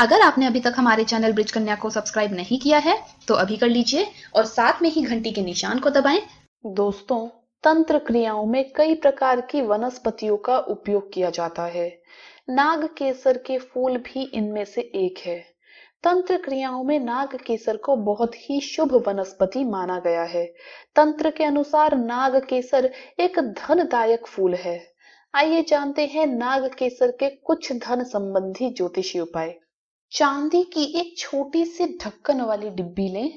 अगर आपने अभी तक हमारे चैनल ब्रिज कन्या को सब्सक्राइब नहीं किया है तो अभी कर लीजिए और साथ में ही घंटी के निशान को दबाएं। दोस्तों तंत्र क्रियाओं में कई प्रकार की वनस्पतियों का उपयोग किया जाता है नाग केसर के फूल भी इनमें से एक है तंत्र क्रियाओं में नाग केसर को बहुत ही शुभ वनस्पति माना गया है तंत्र के अनुसार नाग केसर एक धनदायक फूल है आइए जानते हैं नाग केसर के कुछ धन संबंधी ज्योतिषी उपाय चांदी की एक छोटी सी ढक्कन वाली डिब्बी लें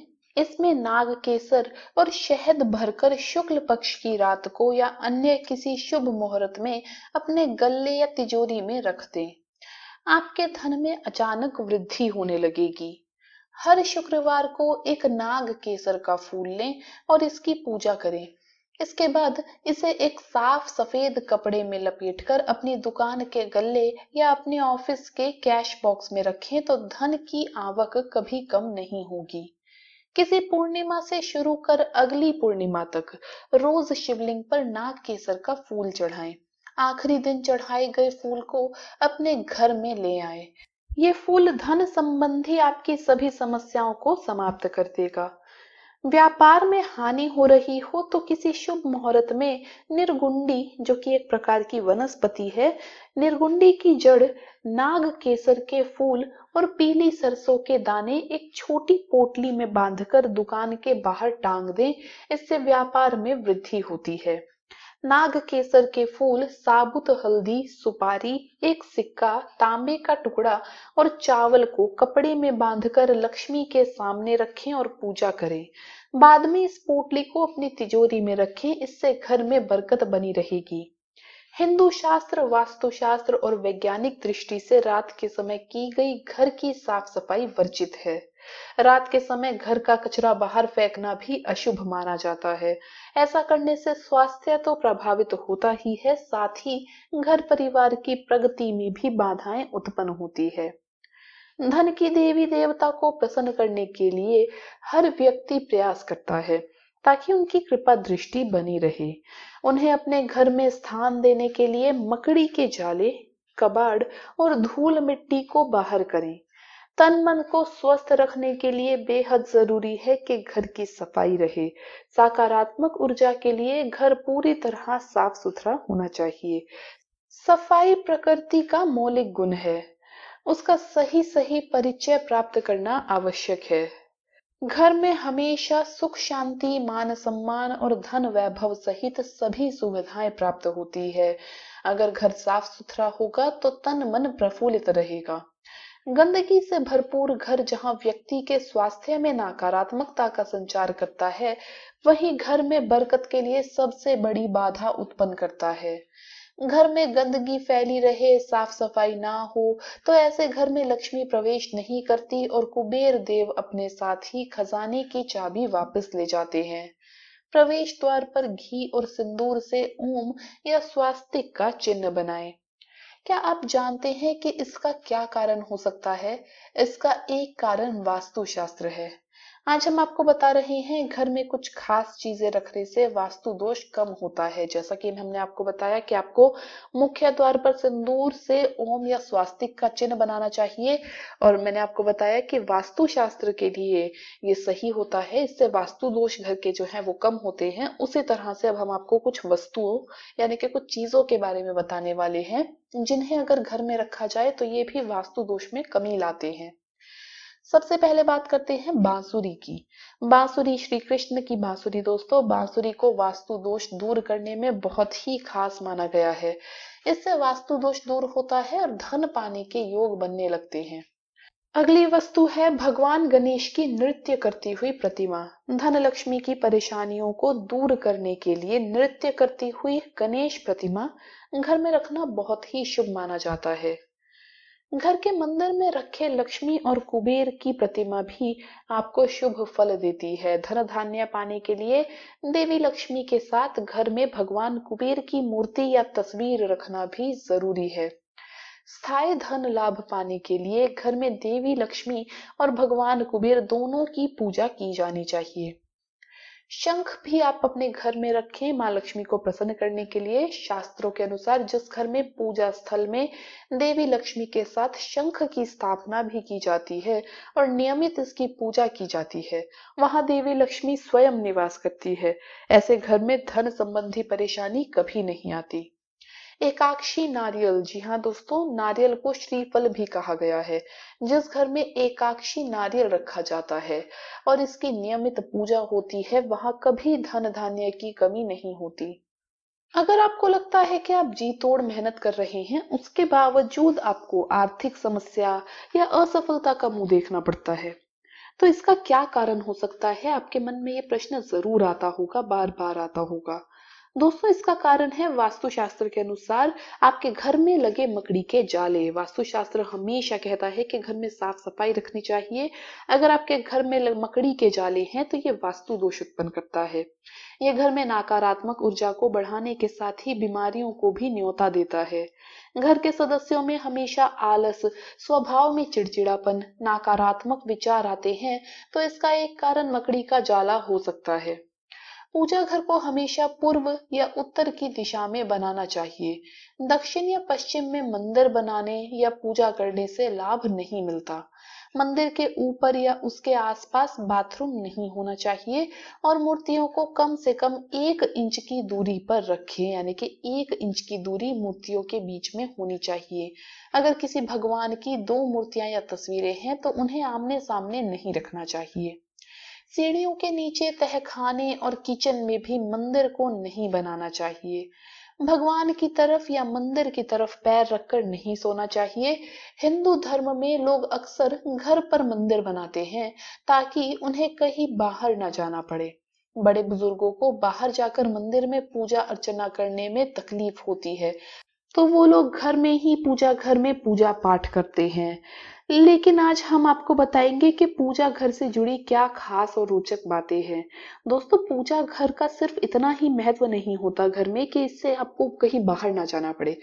इसमें नाग केसर और शहद भरकर शुक्ल पक्ष की रात को या अन्य किसी शुभ मुहूर्त में अपने गले या तिजोरी में रख दें आपके धन में अचानक वृद्धि होने लगेगी हर शुक्रवार को एक नाग केसर का फूल लें और इसकी पूजा करें इसके बाद इसे एक साफ सफेद कपड़े में लपेटकर अपनी दुकान के गल्ले या अपने ऑफिस के कैश बॉक्स में रखें तो धन की आवक कभी कम नहीं होगी किसी पूर्णिमा से शुरू कर अगली पूर्णिमा तक रोज शिवलिंग पर नाग केसर का फूल चढ़ाएं। आखिरी दिन चढ़ाए गए फूल को अपने घर में ले आए ये फूल धन संबंधी आपकी सभी समस्याओं को समाप्त कर देगा व्यापार में हानि हो रही हो तो किसी शुभ मुहूर्त में निर्गुंडी जो कि एक प्रकार की वनस्पति है निर्गुंडी की जड़ नाग केसर के फूल और पीली सरसों के दाने एक छोटी पोटली में बांधकर दुकान के बाहर टांग दें इससे व्यापार में वृद्धि होती है केसर के फूल साबुत हल्दी सुपारी एक सिक्का तांबे का टुकड़ा और चावल को कपड़े में बांधकर लक्ष्मी के सामने रखें और पूजा करें बाद में इस पोटली को अपनी तिजोरी में रखें इससे घर में बरकत बनी रहेगी हिंदू शास्त्र वास्तुशास्त्र और वैज्ञानिक दृष्टि से रात के समय की गई घर की साफ सफाई वर्जित है रात के समय घर का कचरा बाहर फेंकना भी अशुभ माना जाता है ऐसा करने से स्वास्थ्य तो प्रभावित होता ही है साथ ही घर परिवार की प्रगति में भी बाधाएं उत्पन्न होती है धन की देवी देवता को प्रसन्न करने के लिए हर व्यक्ति प्रयास करता है ताकि उनकी कृपा दृष्टि बनी रहे उन्हें अपने घर में स्थान देने के लिए मकड़ी के जाले कबाड़ और धूल मिट्टी को बाहर करें तन मन को स्वस्थ रखने के लिए बेहद जरूरी है कि घर की सफाई रहे सकारात्मक ऊर्जा के लिए घर पूरी तरह साफ सुथरा होना चाहिए सफाई प्रकृति का मौलिक गुण है उसका सही सही परिचय प्राप्त करना आवश्यक है घर में हमेशा सुख शांति मान सम्मान और धन वैभव सहित सभी सुविधाएं प्राप्त होती है अगर घर साफ सुथरा होगा तो तन मन प्रफुल्लित रहेगा गंदगी से भरपूर घर जहां व्यक्ति के स्वास्थ्य में नकारात्मकता का संचार करता है वही घर में बरकत के लिए सबसे बड़ी बाधा उत्पन्न करता है घर में गंदगी फैली रहे साफ सफाई ना हो तो ऐसे घर में लक्ष्मी प्रवेश नहीं करती और कुबेर देव अपने साथ ही खजाने की चाबी वापस ले जाते हैं प्रवेश द्वार पर घी और सिंदूर से ओम या स्वास्तिक का चिन्ह बनाएं। क्या आप जानते हैं कि इसका क्या कारण हो सकता है इसका एक कारण वास्तुशास्त्र है आज हम आपको बता रहे हैं घर में कुछ खास चीजें रखने से वास्तु दोष कम होता है जैसा कि हमने आपको बताया कि आपको मुख्य द्वार पर सिंदूर से ओम या स्वास्तिक का चिन्ह बनाना चाहिए और मैंने आपको बताया कि वास्तु शास्त्र के लिए ये सही होता है इससे वास्तु दोष घर के जो है वो कम होते हैं उसी तरह से अब हम आपको कुछ वस्तुओं यानी कि कुछ चीजों के बारे में बताने वाले हैं जिन्हें अगर घर में रखा जाए तो ये भी वास्तु दोष में कमी लाते हैं सबसे पहले बात करते हैं बांसुरी की बांसुरी श्री कृष्ण की बांसुरी दोस्तों बांसुरी को वास्तु दोष दूर करने में बहुत ही खास माना गया है इससे वास्तु दोष दूर होता है और धन पाने के योग बनने लगते हैं अगली वस्तु है भगवान गणेश की नृत्य करती हुई प्रतिमा धन लक्ष्मी की परेशानियों को दूर करने के लिए नृत्य करती हुई गणेश प्रतिमा घर में रखना बहुत ही शुभ माना जाता है घर के मंदिर में रखे लक्ष्मी और कुबेर की प्रतिमा भी आपको शुभ फल देती है धन धान्य पाने के लिए देवी लक्ष्मी के साथ घर में भगवान कुबेर की मूर्ति या तस्वीर रखना भी जरूरी है स्थायी धन लाभ पाने के लिए घर में देवी लक्ष्मी और भगवान कुबेर दोनों की पूजा की जानी चाहिए शंख भी आप अपने घर में रखें माँ लक्ष्मी को प्रसन्न करने के लिए शास्त्रों के अनुसार जिस घर में पूजा स्थल में देवी लक्ष्मी के साथ शंख की स्थापना भी की जाती है और नियमित इसकी पूजा की जाती है वहां देवी लक्ष्मी स्वयं निवास करती है ऐसे घर में धन संबंधी परेशानी कभी नहीं आती एकाक्षी नारियल जी हाँ दोस्तों नारियल को श्रीफल भी कहा गया है जिस घर में एकाक्षी नारियल रखा जाता है और इसकी नियमित पूजा होती है वहां कभी धन धान्य की कमी नहीं होती अगर आपको लगता है कि आप जी तोड़ मेहनत कर रहे हैं उसके बावजूद आपको आर्थिक समस्या या असफलता का मुंह देखना पड़ता है तो इसका क्या कारण हो सकता है आपके मन में ये प्रश्न जरूर आता होगा बार बार आता होगा दोस्तों इसका कारण है वास्तुशास्त्र के अनुसार आपके घर में लगे मकड़ी के जाले वास्तुशास्त्र हमेशा कहता है कि घर में साफ सफाई रखनी चाहिए अगर आपके घर में मकड़ी के जाले हैं तो ये वास्तु दोष उत्पन्न करता है ये घर में नकारात्मक ऊर्जा को बढ़ाने के साथ ही बीमारियों को भी न्योता देता है घर के सदस्यों में हमेशा आलस स्वभाव में चिड़चिड़ापन नकारात्मक विचार आते हैं तो इसका एक कारण मकड़ी का जाला हो सकता है पूजा घर को हमेशा पूर्व या उत्तर की दिशा में बनाना चाहिए दक्षिण या पश्चिम में मंदिर बनाने या पूजा करने से लाभ नहीं मिलता मंदिर के ऊपर या उसके आसपास बाथरूम नहीं होना चाहिए और मूर्तियों को कम से कम एक इंच की दूरी पर रखें यानी कि एक इंच की दूरी मूर्तियों के बीच में होनी चाहिए अगर किसी भगवान की दो मूर्तियां या तस्वीरें हैं तो उन्हें आमने सामने नहीं रखना चाहिए सीढ़ियों के नीचे तहखाने और किचन में भी मंदिर को नहीं बनाना चाहिए भगवान की तरफ या मंदिर की तरफ पैर रखकर नहीं सोना चाहिए हिंदू धर्म में लोग अक्सर घर पर मंदिर बनाते हैं ताकि उन्हें कहीं बाहर ना जाना पड़े बड़े बुजुर्गों को बाहर जाकर मंदिर में पूजा अर्चना करने में तकलीफ होती है तो वो लोग घर में ही पूजा घर में पूजा पाठ करते हैं लेकिन आज हम आपको बताएंगे कि पूजा घर से जुड़ी क्या खास और रोचक बातें हैं दोस्तों पूजा घर का सिर्फ इतना ही महत्व नहीं होता घर में कि इससे आपको कहीं बाहर ना जाना पड़े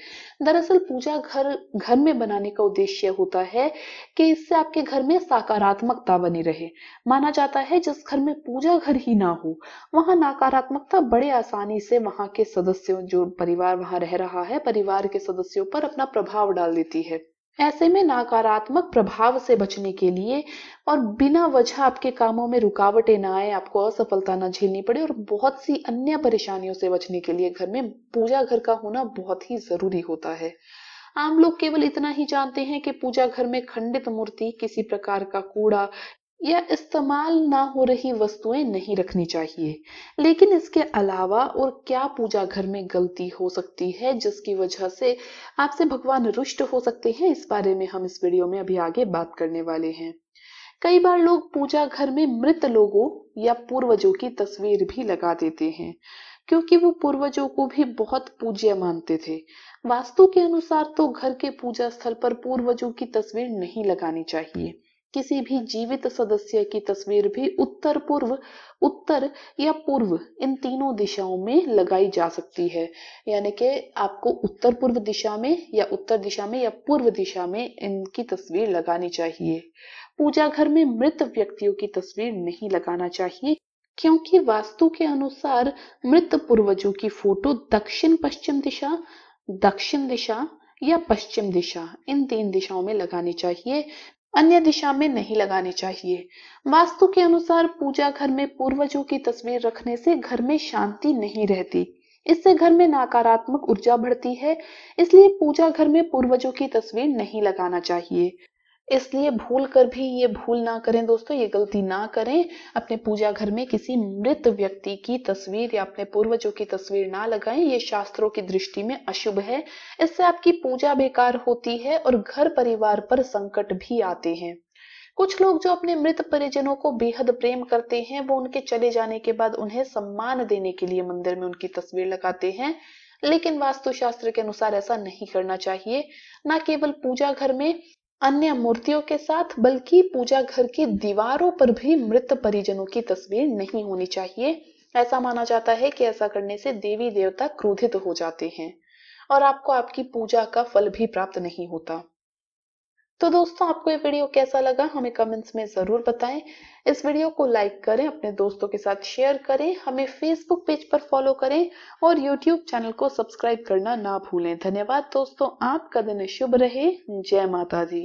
दरअसल पूजा घर घर में बनाने का उद्देश्य होता है कि इससे आपके घर में सकारात्मकता बनी रहे माना जाता है जिस घर में पूजा घर ही ना हो वहां नकारात्मकता बड़े आसानी से वहां के सदस्यों जो परिवार वहां रह रहा है परिवार के सदस्यों पर अपना प्रभाव डाल देती है ऐसे में नकारात्मक प्रभाव से बचने के लिए और बिना वजह आपके कामों में रुकावटें ना आए आपको असफलता ना झेलनी पड़े और बहुत सी अन्य परेशानियों से बचने के लिए घर में पूजा घर का होना बहुत ही जरूरी होता है आम लोग केवल इतना ही जानते हैं कि पूजा घर में खंडित मूर्ति किसी प्रकार का कूड़ा या इस्तेमाल ना हो रही वस्तुएं नहीं रखनी चाहिए लेकिन इसके अलावा और क्या पूजा घर में गलती हो सकती है जिसकी वजह से आपसे भगवान रुष्ट हो सकते हैं इस बारे में हम इस वीडियो में अभी आगे बात करने वाले हैं कई बार लोग पूजा घर में मृत लोगों या पूर्वजों की तस्वीर भी लगा देते हैं क्योंकि वो पूर्वजों को भी बहुत पूज्य मानते थे वास्तु के अनुसार तो घर के पूजा स्थल पर पूर्वजों की तस्वीर नहीं लगानी चाहिए किसी भी जीवित सदस्य की तस्वीर भी उत्तर पूर्व उत्तर या पूर्व इन तीनों दिशाओं में लगाई जा सकती है यानी कि आपको उत्तर पूर्व दिशा में या उत्तर दिशा में या पूर्व दिशा में इनकी तस्वीर लगानी चाहिए पूजा घर में मृत व्यक्तियों की तस्वीर नहीं लगाना चाहिए क्योंकि वास्तु के अनुसार मृत पूर्वजों की फोटो दक्षिण पश्चिम दिशा दक्षिण दिशा या पश्चिम दिशा इन तीन दिशाओं में लगानी चाहिए अन्य दिशा में नहीं लगाने चाहिए वास्तु के अनुसार पूजा घर में पूर्वजों की तस्वीर रखने से घर में शांति नहीं रहती इससे घर में नकारात्मक ऊर्जा बढ़ती है इसलिए पूजा घर में पूर्वजों की तस्वीर नहीं लगाना चाहिए इसलिए भूल कर भी ये भूल ना करें दोस्तों ये गलती ना करें अपने पूजा घर में किसी मृत व्यक्ति की तस्वीर या अपने पूर्वजों की तस्वीर ना लगाएं ये शास्त्रों की दृष्टि में अशुभ है इससे आपकी पूजा बेकार होती है और घर परिवार पर संकट भी आते हैं कुछ लोग जो अपने मृत परिजनों को बेहद प्रेम करते हैं वो उनके चले जाने के बाद उन्हें सम्मान देने के लिए मंदिर में उनकी तस्वीर लगाते हैं लेकिन वास्तुशास्त्र के अनुसार ऐसा नहीं करना चाहिए ना केवल पूजा घर में अन्य मूर्तियों के साथ बल्कि पूजा घर की दीवारों पर भी मृत परिजनों की तस्वीर नहीं होनी चाहिए ऐसा माना जाता है कि ऐसा करने से देवी देवता क्रोधित हो जाते हैं और आपको आपकी पूजा का फल भी प्राप्त नहीं होता तो दोस्तों आपको ये वीडियो कैसा लगा हमें कमेंट्स में ज़रूर बताएं इस वीडियो को लाइक करें अपने दोस्तों के साथ शेयर करें हमें फेसबुक पेज पर फॉलो करें और यूट्यूब चैनल को सब्सक्राइब करना ना भूलें धन्यवाद दोस्तों आपका दिन शुभ रहे जय माता दी